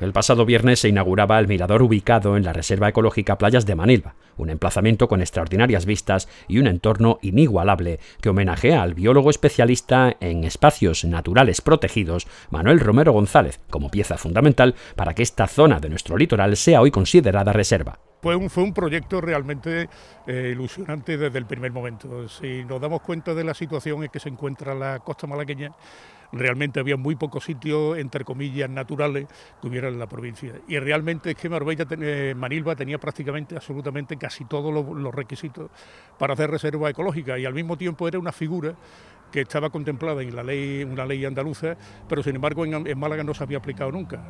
El pasado viernes se inauguraba el mirador ubicado en la Reserva Ecológica Playas de Manilva, un emplazamiento con extraordinarias vistas y un entorno inigualable que homenajea al biólogo especialista en espacios naturales protegidos Manuel Romero González como pieza fundamental para que esta zona de nuestro litoral sea hoy considerada reserva fue un proyecto realmente eh, ilusionante desde el primer momento. Si nos damos cuenta de la situación en que se encuentra la costa malagueña, realmente había muy pocos sitios, entre comillas, naturales que hubiera en la provincia. Y realmente es que Marbella, eh, Manilva tenía prácticamente, absolutamente casi todos los requisitos para hacer reserva ecológica y al mismo tiempo era una figura que estaba contemplada en la ley, una ley andaluza, pero sin embargo en, Málaga no se había aplicado nunca.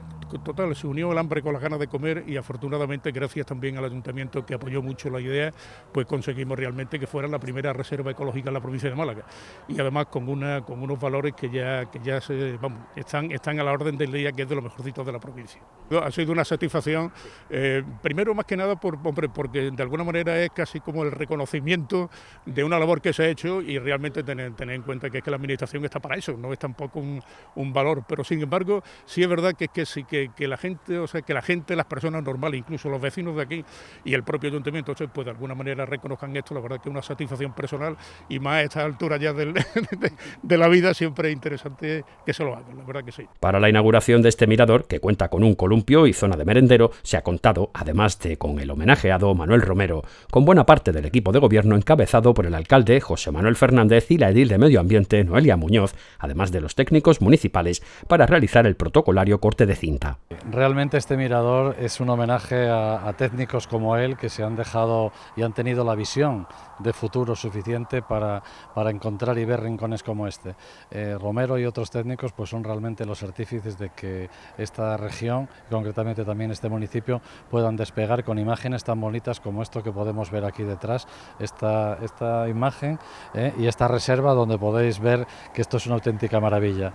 Total, se unió el hambre con las ganas de comer y afortunadamente, gracias también al ayuntamiento que apoyó mucho la idea, pues conseguimos realmente que fuera la primera reserva ecológica en la provincia de Málaga. Y además con, una, con unos valores que ya, que ya se, están, están a la orden del día, que es de los mejorcitos de la provincia. Ha sido una satisfacción, eh, primero más que nada por, porque de alguna manera es casi como el reconocimiento de una labor que se ha hecho y realmente tener, tener en cuenta que es que la administración está para eso, no es tampoco un, valor. Pero sin embargo, sí es verdad que, que, sí, que, que la gente, o sea, que la gente, las personas normales, incluso los vecinos de aquí y el propio ayuntamiento, pues de alguna manera reconozcan esto, la verdad que es una satisfacción personal y más a esta altura ya de, de, la vida siempre es interesante que se lo hagan, la verdad que sí. Para la inauguración de este mirador, que cuenta con un columpio y zona de merendero, se ha contado, además de con el homenajeado Manuel Romero, con buena parte del equipo de gobierno encabezado por el alcalde José Manuel Fernández y la edil de Medio Ambiente, Noelia Muñoz, además de los técnicos municipales, para realizar el protocolario corte de cinta. Realmente este mirador es un homenaje a, técnicos como él que se han dejado y han tenido la visión de futuro suficiente para, para encontrar y ver rincones como este. Eh, Romero y otros técnicos pues son realmente los artífices de que esta región, concretamente también este municipio, puedan despegar con imágenes tan bonitas como esto que podemos ver aquí detrás, esta, esta imagen eh, y esta reserva donde podemos podéis ver que esto es una auténtica maravilla.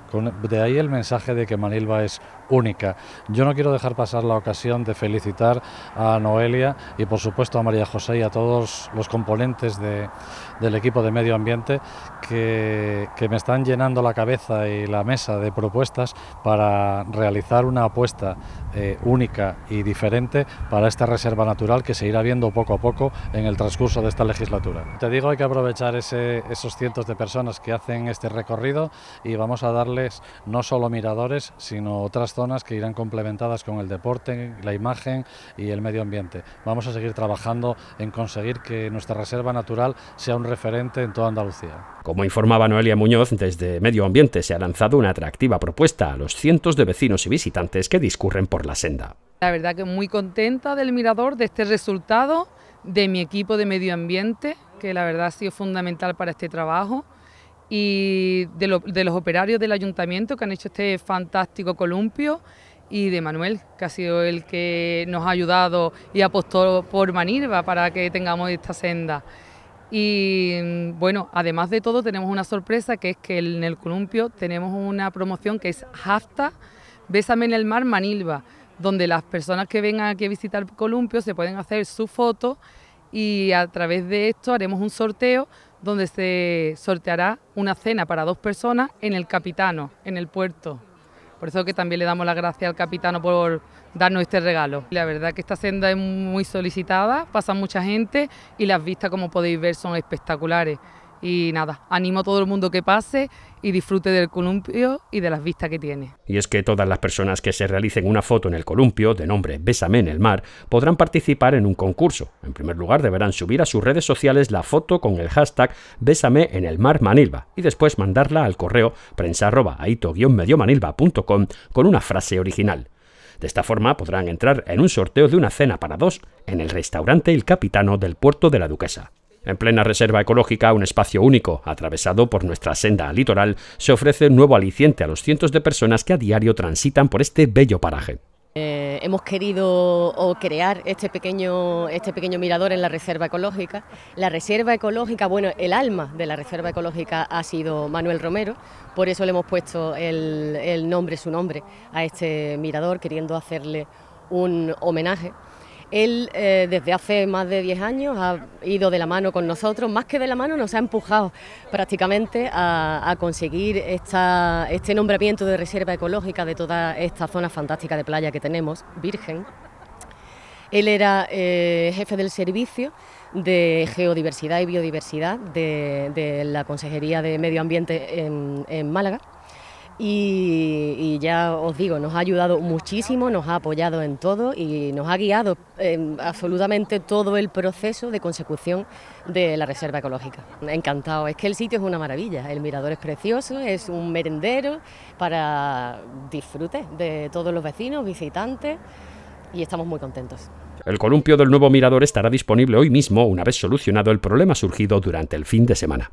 de ahí el mensaje de que Manilva es única. Yo no quiero dejar pasar la ocasión de felicitar a Noelia y por supuesto a María José y a todos los componentes del equipo de medio ambiente que, me están llenando la cabeza y la mesa de propuestas para realizar una apuesta eh, única y diferente para esta reserva natural que se irá viendo poco a poco en el transcurso de esta legislatura. Te digo, hay que aprovechar esos cientos de personas que hacen este recorrido y vamos a darles no solo miradores, sino otras zonas que irán complementadas con el deporte, la imagen y el medio ambiente. Vamos a seguir trabajando en conseguir que nuestra reserva natural sea un referente en toda Andalucía. Como informaba Noelia Muñoz, desde Medio Ambiente se ha lanzado una atractiva propuesta a los cientos de vecinos y visitantes que discurren por la senda. La verdad que muy contenta del mirador, de este resultado, de mi equipo de medio ambiente, que la verdad ha sido fundamental para este trabajo y de, los operarios del ayuntamiento que han hecho este fantástico columpio y de Manuel, que ha sido el que nos ha ayudado y apostó por Manilva para que tengamos esta senda. Y mm, bueno, además de todo tenemos una sorpresa que es que en el columpio tenemos una promoción que es hasta Bésame en el mar Manilva, donde las personas que vengan aquí a visitar columpio se pueden hacer su foto y a través de esto haremos un sorteo donde se sorteará una cena para dos personas en el Capitano, en el puerto. Por eso que también le damos las gracias al capitano por darnos este regalo. La verdad que esta senda es muy solicitada, pasa mucha gente y las vistas, como podéis ver, son espectaculares. Y nada, animo a todo el mundo que pase y disfrute del columpio y de las vistas que tiene. Y es que todas las personas que se realicen una foto en el columpio, de nombre Bésame en el mar, podrán participar en un concurso. En primer lugar, deberán subir a sus redes sociales la foto con el hashtag Bésame en el mar Manilva y después mandarla al correo prensa-aito-mediomanilva.com con una frase original. De esta forma podrán entrar en un sorteo de una cena para dos en el restaurante El Capitano del puerto de la Duquesa. En plena reserva ecológica, un espacio único, atravesado por nuestra senda litoral, se ofrece un nuevo aliciente a los cientos de personas que a diario transitan por este bello paraje. Eh, hemos querido crear este pequeño, este pequeño mirador en la reserva ecológica. La reserva ecológica, bueno, el alma de la reserva ecológica ha sido Manuel Romero, por eso le hemos puesto el nombre, su nombre, a este mirador, queriendo hacerle un homenaje él eh, desde hace más de 10 años ha ido de la mano con nosotros, más que de la mano nos ha empujado prácticamente a, conseguir este nombramiento de reserva ecológica de toda esta zona fantástica de playa que tenemos, virgen. Él era eh, jefe del servicio de geodiversidad y biodiversidad de, la Consejería de Medio Ambiente en Málaga. Y, ya os digo, nos ha ayudado muchísimo, nos ha apoyado en todo y nos ha guiado en absolutamente todo el proceso de consecución de la reserva ecológica. Encantado, es que el sitio es una maravilla, el mirador es precioso, es un merendero para disfrute de todos los vecinos, visitantes y estamos muy contentos. El columpio del nuevo mirador estará disponible hoy mismo una vez solucionado el problema surgido durante el fin de semana.